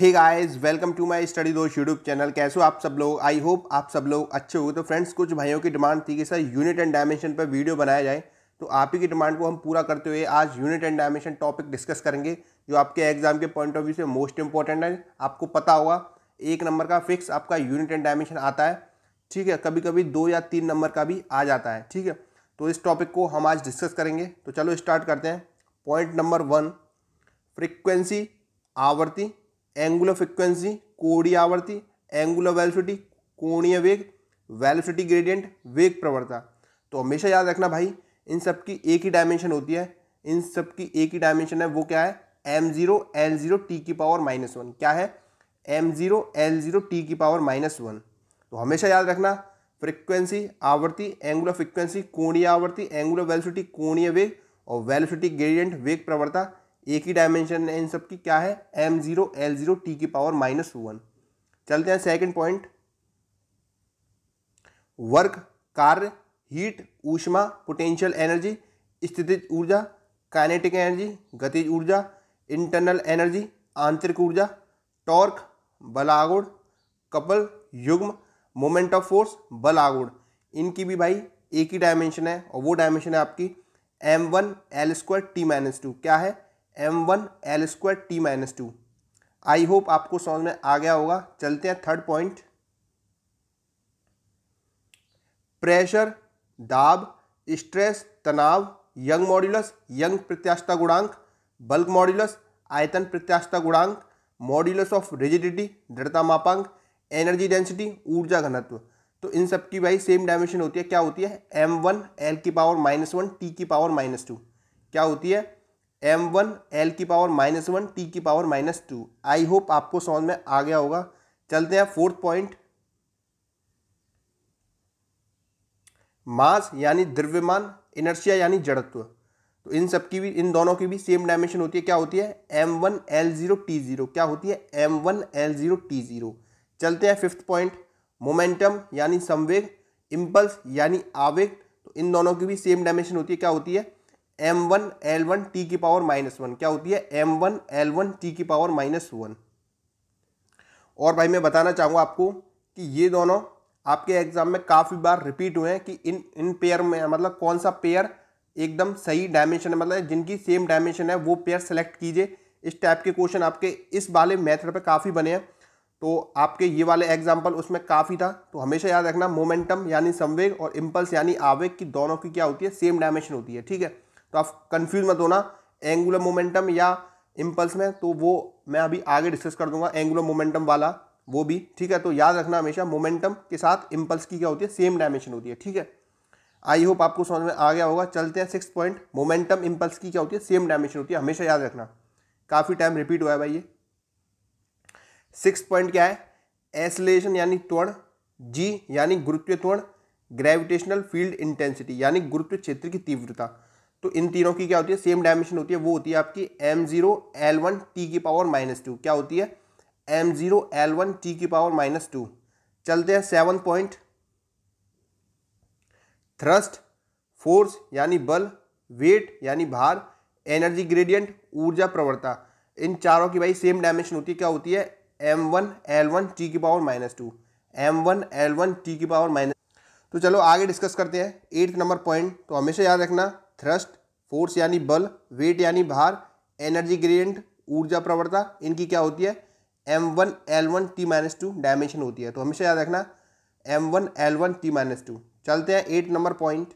hey guys welcome to my study Dost YouTube channel कैसे हो आप सब लोग आई होप आप सब लोग अच्छे हो तो फ्रेंड्स कुछ भाइयों की डिमांड थी कि सर यूनिट एंड डायमेंशन पर वीडियो बनाया जाए तो आप ही की डिमांड को हम पूरा करते हुए आज unit and dimension topic discuss करेंगे जो आपके एग्जाम के पॉइंट ऑफ व्यू से मोस्ट इंपॉर्टेंट है आपको पता होगा एक नंबर का फिक्स आपका यूनिट एंड डायमेंशन आता है ठीक है कभी कभी दो या तीन नंबर का भी आ जाता है ठीक है तो इस टॉपिक को हम आज डिस्कस करेंगे तो चलो स्टार्ट करते हैं पॉइंट नंबर वन फ्रिक्वेंसी आवर्ती एंगुलर फ्रिक्वेंसी कोणीय आवर्ती एंगुलर वेलोसिटी कोणीय वेग वेलोसिटी ग्रेडियंट वेग प्रवर्ता तो हमेशा याद रखना भाई इन सब की एक ही डायमेंशन होती है इन सब की एक ही डायमेंशन है वो क्या है M zero L zero T की पावर माइनस वन क्या है M zero L zero T की पावर माइनस वन तो हमेशा याद रखना फ्रिक्वेंसी आवर्ती एंगुलर फ्रिक्वेंसी कोणीय आवर्ती एंगुलर वेलोसिटी कोणीय वेग और वेलोसिटी ग्रेडियंट वेग प्रवर्ता एक ही डायमेंशन है इन सब की क्या है M zero L zero T की पावर माइनस वन चलते हैं सेकंड पॉइंट वर्क कार्य हीट ऊष्मा पोटेंशियल एनर्जी स्थितिज ऊर्जा काइनेटिक एनर्जी गतिज ऊर्जा इंटरनल एनर्जी आंतरिक ऊर्जा टॉर्क बल कपल युग्म मोमेंट ऑफ फोर्स बल आगुण इनकी भी भाई एक ही डायमेंशन है और वो डायमेंशन है आपकी M one L square T minus two क्या है M one L square T minus two I hope आपको समझ में आ गया होगा चलते हैं थर्ड पॉइंट प्रेशर दाब स्ट्रेस तनाव यंग मॉड्यूलस यंग प्रत्याशता गुणांक बल्क मॉड्यूलस आयतन प्रत्याशता गुणांक मॉड्यूलस ऑफ रिजिडिटी दृढ़ता मापांक एनर्जी डेंसिटी ऊर्जा घनत्व तो इन सब की भाई सेम डायमेंशन होती है क्या होती है एम वन एल की पावर माइनस वन टी की पावर माइनस टू क्या होती है एम वन एल की पावर माइनस वन टी की power minus two I hope आपको समझ में आ गया होगा चलते हैं फोर्थ पॉइंट मास यानी द्रव्यमान इनर्शिया यानी जड़त्व तो इन सब की भी इन दोनों की भी सेम डायमेंशन होती है क्या होती है M one L zero T zero क्या होती है M one L zero T zero चलते हैं फिफ्थ पॉइंट मोमेंटम यानी संवेग इम्पल्स यानी आवेग तो इन दोनों की भी सेम डायमेंशन होती है क्या होती है M one L one T की पावर माइनस वन क्या होती है M one L one T की पावर माइनस वन और भाई मैं बताना चाहूँगा आपको कि ये दोनों आपके एग्जाम में काफ़ी बार रिपीट हुए हैं कि इन इन पेयर में मतलब कौन सा पेयर एकदम सही डायमेंशन है मतलब जिनकी सेम डायमेंशन है वो पेयर सेलेक्ट कीजिए इस टाइप के क्वेश्चन आपके इस वाले मेथड पे काफ़ी बने हैं तो आपके ये वाले एग्जाम्पल उसमें काफ़ी था तो हमेशा याद रखना मोमेंटम यानी संवेग और इम्पल्स यानी आवेग की दोनों की क्या होती है सेम डायमेंशन होती है ठीक है तो आप कन्फ्यूज मत होना एंगुलर मोमेंटम या इम्पल्स में तो वो मैं अभी आगे डिस्कस कर दूंगा एंगुलर मोमेंटम वाला वो भी ठीक है तो याद रखना हमेशा मोमेंटम के साथ इम्पल्स की क्या होती है सेम डायमेंशन होती है ठीक है आई होप आपको समझ में आ गया होगा चलते हैं सिक्स पॉइंट मोमेंटम इम्पल्स की क्या होती है सेम डायमेंशन होती है हमेशा याद रखना काफ़ी टाइम रिपीट हुआ है भाई ये सिक्स पॉइंट क्या है एसलेशन यानी त्वण जी यानी गुरुत्व त्वण ग्रेविटेशनल फील्ड इंटेंसिटी यानी गुरुत्व क्षेत्र की तीव्रता तो इन तीनों की क्या होती है सेम डायमेंशन होती है वो होती है आपकी M zero L one T की पावर माइनस टू क्या होती है M zero L one T की पावर माइनस टू चलते हैं सेवन पॉइंट थ्रस्ट फोर्स यानी बल वेट यानी भार एनर्जी ग्रेडियंट ऊर्जा प्रवर्ता इन चारों की भाई सेम डायमेंशन होती है क्या होती है M one L one T की power minus two M one L one T की पावर माइनस तो चलो आगे डिस्कस करते हैं एट्थ नंबर पॉइंट तो हमेशा याद रखना थ्रस्ट फोर्स यानी बल वेट यानी भार एनर्जी ग्रेडियंट ऊर्जा प्रवणता इनकी क्या होती है M one L one T minus two dimension होती है तो हमेशा याद रखना M one L one T minus two चलते हैं eight number point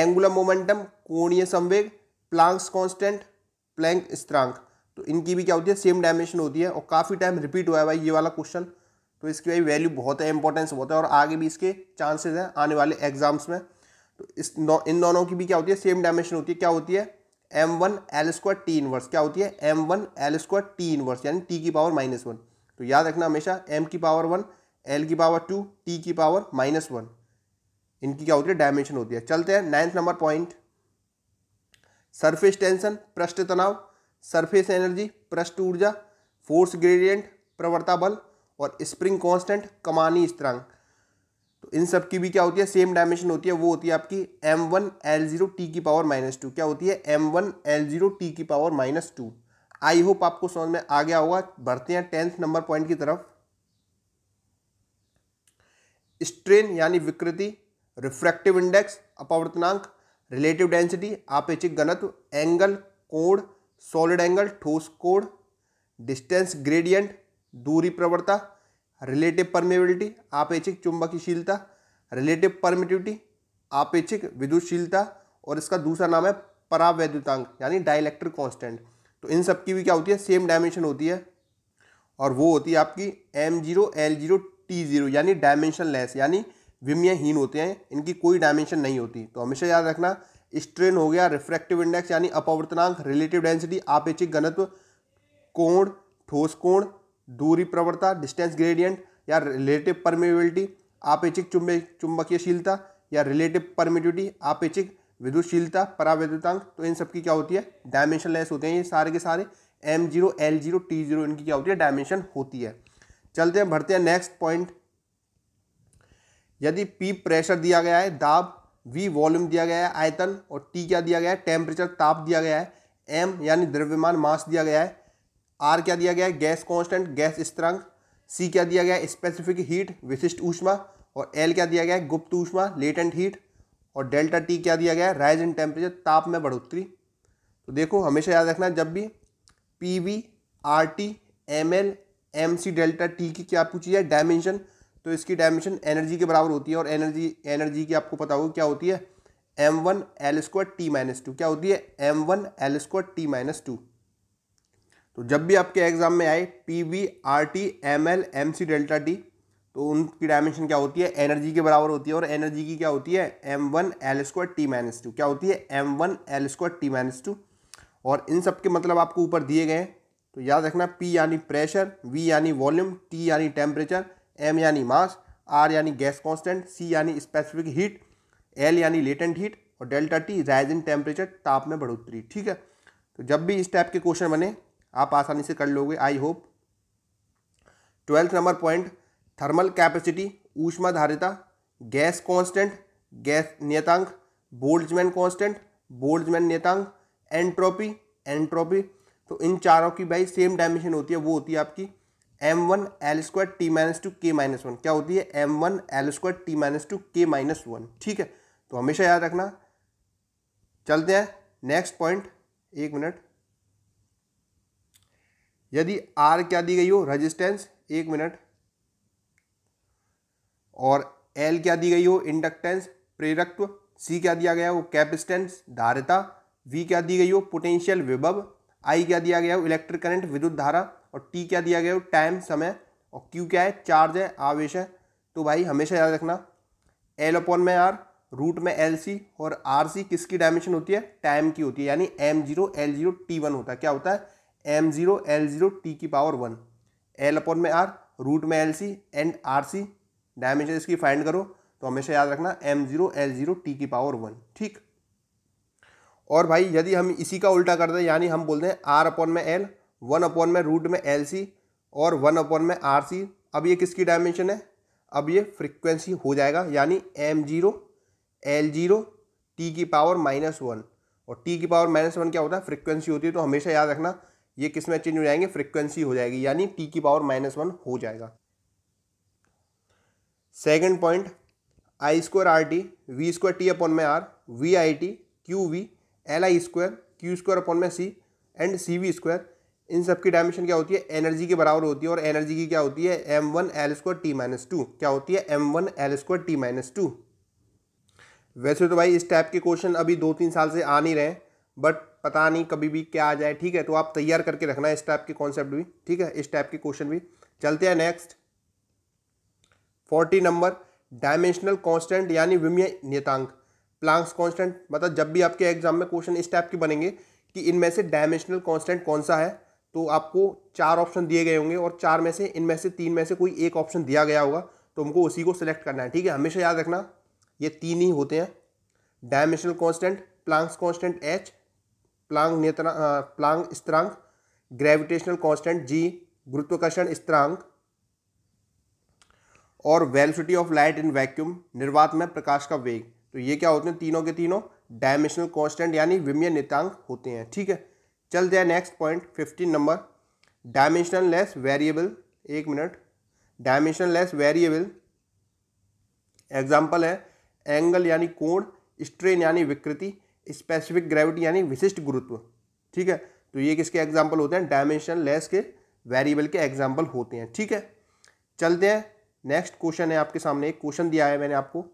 angular momentum कोणीय संवेग प्लांक्स कांस्टेंट प्लैंक स्त्रांक तो इनकी भी क्या होती है सेम डायमेंशन होती है और काफ़ी टाइम रिपीट हुआ है भाई ये वाला क्वेश्चन तो इसकी भाई वैल्यू बहुत है इंपॉर्टेंस बहुत है और आगे भी इसके चांसेस हैं आने वाले एग्जाम्स में तो इस इन दोनों की भी क्या होती है सेम डायमेंशन होती है क्या होती है M one L square T inverse क्या होती है M one L square T inverse यानी टी की पावर माइनस वन तो याद रखना हमेशा एम की पावर वन एल की पावर टू टी की पावर माइनस वन इनकी क्या होती है डायमेंशन होती है चलते हैं ninth number point surface tension पृष्ठ तनाव सरफेस एनर्जी पृष्ठ ऊर्जा फोर्स ग्रेडियंट प्रवर्ता बल और स्प्रिंग कॉन्स्टेंट कमानी स्त्रांक तो इन सब की भी क्या होती है सेम डायमेंशन होती है वो होती है आपकी M one L zero T की पावर माइनस टू क्या होती है M one L zero T की power minus two I hope आपको समझ में आ गया होगा बढ़ते हैं टेंथ नंबर पॉइंट की तरफ स्ट्रेन यानी विकृति रिफ्रैक्टिव इंडेक्स अपवर्तनांक रिलेटिव डेंसिटी आपेचिक गणत्व एंगल कोण सॉलिड एंगल ठोस कोण डिस्टेंस ग्रेडियंट दूरी प्रवृत्ता रिलेटिव परमेबिलिटी आपेक्षिक चुंबकशीलता रिलेटिव परमिटिविटी आपेक्षिक विद्युतशीलता और इसका दूसरा नाम है परावैद्युतांक यानी डायलैक्ट्रिक कांस्टेंट तो इन सब की भी क्या होती है सेम डायमेंशन होती है और वो होती है आपकी M zero L zero T zero यानी डायमेंशन लेस यानी विमयहीन होते हैं इनकी कोई डायमेंशन नहीं होती तो हमेशा याद रखना स्ट्रेन हो गया रिफ्रैक्टिव इंडेक्स यानी अपवर्तनांक रिलेटिव डेंसिटी आपेक्षिक घनत्व कोण ठोस कोण दूरी प्रवणता डिस्टेंस ग्रेडियंट या रिलेटिव परमिबिलिटी आपेक्षिक चुंबे चुंबकीयशीलता या रिलेटिव परमिटिविटी आपेक्षिक विद्युतशीलता पराविद्युतांक तो इन सब की क्या होती है डायमेंशन लेस होते हैं ये सारे के सारे M zero L zero T zero इनकी क्या होती है डायमेंशन होती है चलते हैं भरते हैं नेक्स्ट पॉइंट यदि पी प्रेशर दिया गया है दाब वी वॉल्यूम दिया गया है आयतन और टी क्या दिया गया है टेम्परेचर ताप दिया गया है एम यानी द्रव्यमान मास दिया गया है आर क्या दिया गया है गैस कॉन्स्टेंट गैस स्त्रंग सी क्या दिया गया है स्पेसिफिक हीट विशिष्ट ऊष्मा और एल क्या दिया गया है गुप्त ऊष्मा लेटेंट हीट और डेल्टा टी क्या दिया गया है राइज इन टेम्परेचर ताप में बढ़ोतरी तो देखो हमेशा याद रखना जब भी P V R T M L M C delta T की क्या पूछी है डायमेंशन तो इसकी डायमेंशन एनर्जी के बराबर होती है और एनर्जी एनर्जी की आपको पता होगा क्या होती है M one L square T minus two क्या होती है M one L square T minus two तो जब भी आपके एग्जाम में आए P V R T M L M C delta T तो उनकी डायमेंशन क्या होती है एनर्जी के बराबर होती है और एनर्जी की क्या होती है M one L square T minus two क्या होती है M one L square T minus two और इन सब के मतलब आपको ऊपर दिए गए हैं तो याद रखना पी यानी प्रेशर वी यानी वॉल्यूम टी यानी टेम्परेचर एम यानी मास आर यानी गैस कॉन्स्टेंट सी यानी स्पेसिफिक हीट एल यानी लेटेंट हीट और delta T rise in temperature ताप में बढ़ोतरी ठीक है तो जब भी इस टाइप के क्वेश्चन बने आप आसानी से कर लोगे I hope twelfth number point thermal capacity ऊष्मा धारिता गैस कांस्टेंट गैस नियतांक बोल्ट्जमैन कांस्टेंट बोल्ट्जमैन नियतांक एंट्रोपी एंट्रोपी तो इन चारों की भाई सेम डायमेंशन होती है वो होती है आपकी M one L square T minus two K minus one क्या होती है M one L square T minus two K minus one ठीक है तो हमेशा याद रखना चलते हैं नेक्स्ट पॉइंट एक मिनट यदि आर क्या दी गई हो रजिस्टेंस एक मिनट और एल क्या दी गई हो इंडक्टेंस प्रेरकत्व सी क्या दिया गया हो कैपेसिटेंस धारिता वी क्या दी गई हो पोटेंशियल विभव आई क्या दिया गया हो इलेक्ट्रिक करंट विद्युत धारा और टी क्या दिया गया हो टाइम समय और क्यू क्या है चार्ज है आवेश है तो भाई हमेशा याद रखना एल अपॉन में आर रूट में एल सी और आर सी किसकी डायमेंशन होती है टाइम की होती है यानी M zero L zero T one होता है क्या होता है M zero L zero T की पावर वन एल अपॉन में आर रूट में L C and R C dimension इसकी फाइंड करो तो हमेशा याद रखना M zero L zero T की पावर वन ठीक और भाई यदि हम इसी का उल्टा करते हैं यानी हम बोलते हैं आर अपॉन में एल वन अपॉन में रूट में एल सी और वन अपॉन में आर सी अब ये किसकी डायमेंशन है अब ये फ्रिक्वेंसी हो जाएगा यानी M zero L zero T की पावर माइनस वन और टी की पावर माइनस वन क्या होता है फ्रिक्वेंसी होती है तो हमेशा याद रखना ये किस में चेंज हो जाएंगे फ्रिक्वेंसी हो जाएगी यानी टी की पावर माइनस वन हो जाएगा second point I square R T V square T upon में R V I T Q V L I square Q square upon में C and C V square इन सब की dimension क्या होती है एनर्जी के बराबर होती है और एनर्जी की क्या होती है M one L square T minus two क्या होती है M one L square T minus two वैसे तो भाई इस टाइप के क्वेश्चन अभी दो तीन साल से आ नहीं रहे बट पता नहीं कभी भी क्या आ जाए ठीक है तो आप तैयार करके रखना इस टाइप के कॉन्सेप्ट भी ठीक है इस टाइप के क्वेश्चन भी चलते हैं next forty number dimensional constant यानी विमय नियतांक प्लांक्स कॉन्स्टेंट मतलब जब भी आपके एग्जाम में क्वेश्चन इस टाइप के बनेंगे कि इनमें से डायमेंशनल कॉन्स्टेंट कौन सा है तो आपको चार ऑप्शन दिए गए होंगे और चार में से इनमें से तीन में से कोई एक ऑप्शन दिया गया होगा तो हमको उसी को सिलेक्ट करना है ठीक है हमेशा याद रखना ये तीन ही होते हैं dimensional constant Planck's constant H Planck नियतना प्लांग स्त्रांक ग्रेविटेशनल कांस्टेंट जी गुरुत्वाकर्षण स्त्रांक और velocity of light in vacuum निर्वात में प्रकाश का वेग तो ये क्या होते हैं तीनों के तीनों डायमेंशनल कांस्टेंट यानी विम्य नितांक होते हैं ठीक है चल जाए next point fifteen number dimensionless variable एक minute dimensionless variable example है एंगल यानी कोण स्ट्रेन यानी विकृति स्पेसिफिक ग्रेविटी यानी विशिष्ट गुरुत्व ठीक है तो ये किसके एग्जाम्पल होते हैं डायमेंशन लेस के वेरिएबल के एग्जाम्पल होते हैं ठीक है चलते हैं नेक्स्ट क्वेश्चन है आपके सामने एक क्वेश्चन दिया है मैंने आपको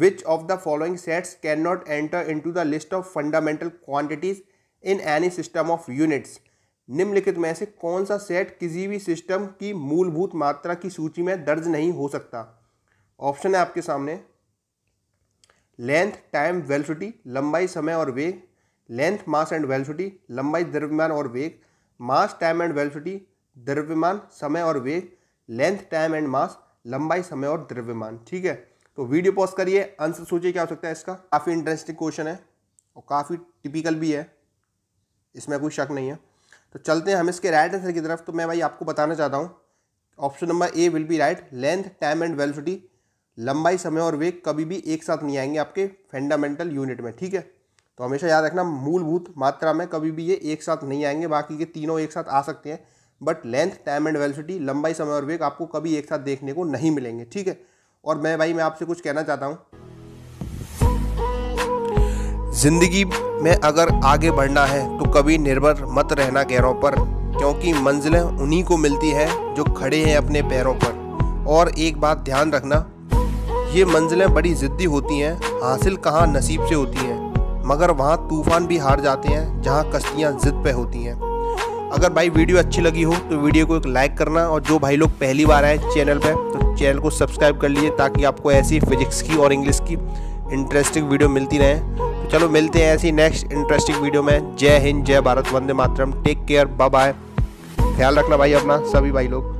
which of the following sets can not enter into the list of fundamental quantities in any system of units निम्नलिखित में से कौन सा सेट किसी भी सिस्टम की मूलभूत मात्रा की सूची में दर्ज नहीं हो सकता ऑप्शन है आपके सामने लेंथ टाइम वेलोसिटी लंबाई समय और वेग लेंथ मास एंड वेलोसिटी लंबाई द्रव्यमान और वेग मास टाइम एंड वेलोसिटी द्रव्यमान समय और वेग लेंथ टाइम एंड मास लंबाई समय और द्रव्यमान ठीक है तो वीडियो पॉज करिए आंसर सोचिए क्या हो सकता है इसका काफ़ी इंटरेस्टिंग क्वेश्चन है और काफ़ी टिपिकल भी है इसमें कोई शक नहीं है तो चलते हैं हम इसके राइट आंसर की तरफ तो मैं भाई आपको बताना चाहता हूँ option number A will be right length time and velocity लंबाई समय और वेग कभी भी एक साथ नहीं आएंगे आपके फंडामेंटल यूनिट में ठीक है तो हमेशा याद रखना मूलभूत मात्रा में कभी भी ये एक साथ नहीं आएंगे बाकी के तीनों एक साथ आ सकते हैं but length time and velocity लंबाई समय और वेग आपको कभी एक साथ देखने को नहीं मिलेंगे ठीक है और मैं भाई मैं आपसे कुछ कहना चाहता हूँ ज़िंदगी में अगर आगे बढ़ना है तो कभी निर्भर मत रहना गैरों पर क्योंकि मंजिलें उन्हीं को मिलती हैं जो खड़े हैं अपने पैरों पर और एक बात ध्यान रखना ये मंजिलें बड़ी ज़िद्दी होती हैं हासिल कहाँ नसीब से होती हैं मगर वहाँ तूफ़ान भी हार जाते हैं जहाँ कश्तियाँ ज़िद पे होती हैं अगर भाई वीडियो अच्छी लगी हो तो वीडियो को एक लाइक करना और जो भाई लोग पहली बार आए चैनल पर तो चैनल को सब्सक्राइब कर लीजिए ताकि आपको ऐसी फिजिक्स की और इंग्लिश की इंटरेस्टिंग वीडियो मिलती रहे तो चलो मिलते हैं ऐसी नेक्स्ट इंटरेस्टिंग वीडियो में जय हिंद जय भारत वंदे मातरम टेक केयर बाय बाय ख्याल रखना भाई अपना सभी भाई लोग